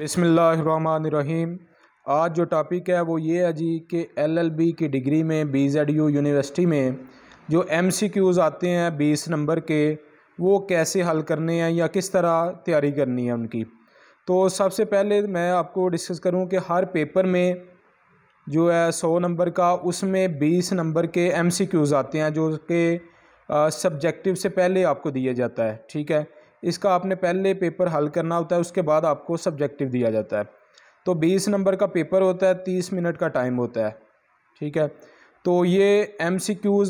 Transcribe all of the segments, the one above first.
बिसमीम आज जो टॉपिक है वो ये है जी कि एलएलबी की डिग्री में बीजेडयू यूनिवर्सिटी में जो एमसीक्यूज़ आते हैं बीस नंबर के वो कैसे हल करने हैं या किस तरह तैयारी करनी है उनकी तो सबसे पहले मैं आपको डिस्कस करूं कि हर पेपर में जो है सौ नंबर का उसमें बीस नंबर के क्यूज़ आते हैं जो कि सब्जेक्टिव से पहले आपको दिया जाता है ठीक है इसका आपने पहले पेपर हल करना होता है उसके बाद आपको सब्जेक्टिव दिया जाता है तो बीस नंबर का पेपर होता है तीस मिनट का टाइम होता है ठीक है तो ये एम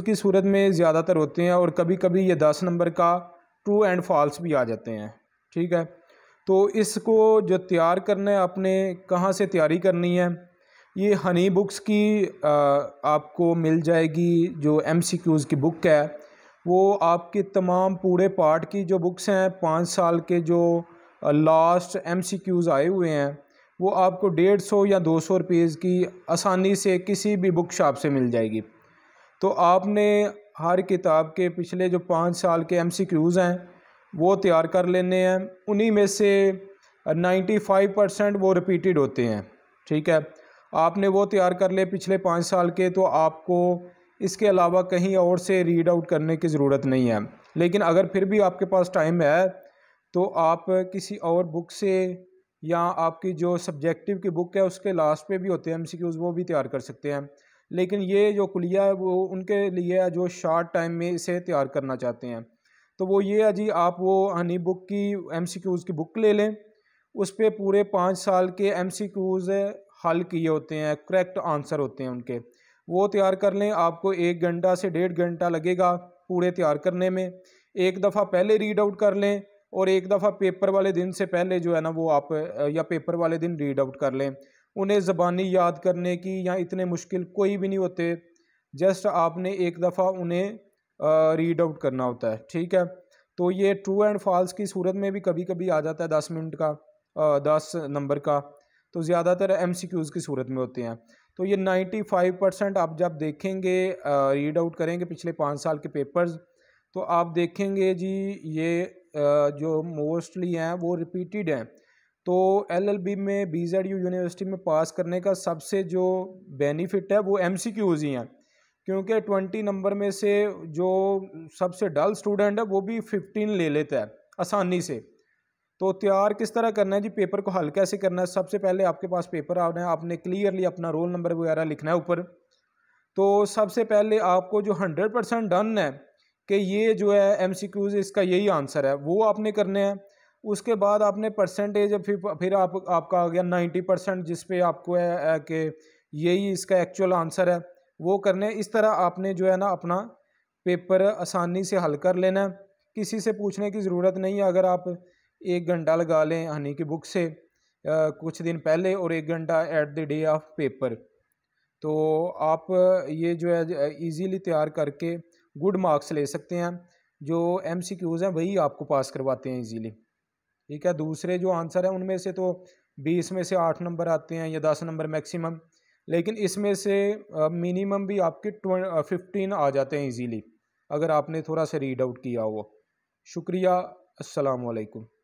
की सूरत में ज़्यादातर होते हैं और कभी कभी ये दस नंबर का ट्रू एंड फॉल्स भी आ जाते हैं ठीक है तो इसको जो तैयार करना है आपने कहाँ से तैयारी करनी है ये हनी बुक्स की आ, आपको मिल जाएगी जो एम की बुक है वो आपके तमाम पूरे पार्ट की जो बुक्स हैं पाँच साल के जो लास्ट एम सी क्यूज़ आए हुए हैं वो आपको डेढ़ सौ या दो सौ रुपीज़ की आसानी से किसी भी बुक शॉप से मिल जाएगी तो आपने हर किताब के पिछले जो पाँच साल के एम सी क्यूज़ हैं वो तैयार कर लेने हैं उन्हीं में से नाइन्टी फाइव परसेंट वो रिपीटेड होते हैं ठीक है आपने वो तैयार कर ले पिछले पाँच साल के तो आपको इसके अलावा कहीं और से रीड आउट करने की ज़रूरत नहीं है लेकिन अगर फिर भी आपके पास टाइम है तो आप किसी और बुक से या आपकी जो सब्जेक्टिव की बुक है उसके लास्ट पे भी होते हैं एमसीक्यूज वो भी तैयार कर सकते हैं लेकिन ये जो कुलिया है वो उनके लिए है जो शार्ट टाइम में इसे तैयार करना चाहते हैं तो वो ये है जी आप वो हनी बुक की एम की बुक ले लें उस पर पूरे पाँच साल के एम हल किए होते हैं करेक्ट आंसर होते हैं उनके वो तैयार कर लें आपको एक घंटा से डेढ़ घंटा लगेगा पूरे तैयार करने में एक दफ़ा पहले रीड आउट कर लें और एक दफ़ा पेपर वाले दिन से पहले जो है ना वो आप या पेपर वाले दिन रीड आउट कर लें उन्हें ज़बानी याद करने की या इतने मुश्किल कोई भी नहीं होते जस्ट आपने एक दफ़ा उन्हें रीड आउट करना होता है ठीक है तो ये ट्रू एंड फॉल्स की सूरत में भी कभी कभी आ जाता है दस मिनट का दस नंबर का तो ज़्यादातर एम सी क्यूज़ की सूरत में होते हैं तो ये 95 परसेंट आप जब देखेंगे रीड आउट करेंगे पिछले पाँच साल के पेपर्स तो आप देखेंगे जी ये आ, जो मोस्टली हैं वो रिपीटेड हैं तो एलएलबी में बीजेडयू यूनिवर्सिटी में पास करने का सबसे जो बेनिफिट है वो एमसीक्यूज़ ही हैं क्योंकि ट्वेंटी नंबर में से जो सबसे डल स्टूडेंट है वो भी फिफ्टीन ले लेता है आसानी से तो तैयार किस तरह करना है जी पेपर को हल कैसे करना है सबसे पहले आपके पास पेपर आना है आपने क्लियरली अपना रोल नंबर वगैरह लिखना है ऊपर तो सबसे पहले आपको जो हंड्रेड परसेंट डन है कि ये जो है एम सी क्यूज़ इसका यही आंसर है वो आपने करने हैं उसके बाद आपने परसेंटेज फिर फिर आप आपका आ गया नाइन्टी परसेंट जिस पे आपको है कि यही इसका एक्चुअल आंसर है वो करने इस तरह आपने जो है ना अपना पेपर आसानी से हल कर लेना है किसी से पूछने की ज़रूरत नहीं है अगर आप एक घंटा लगा लें हनी की बुक से कुछ दिन पहले और एक घंटा at the day of paper तो आप ये जो है इजीली तैयार करके गुड मार्क्स ले सकते हैं जो एम सी क्यूज़ हैं वही आपको पास करवाते हैं इजीली ठीक है दूसरे जो आंसर हैं उनमें से तो बीस में से आठ नंबर आते हैं या दस नंबर मैक्सिमम लेकिन इसमें से मिनिमम भी आपके फिफ्टीन आ जाते हैं इजीली अगर आपने थोड़ा सा रीड आउट किया हो शुक्रिया असलकम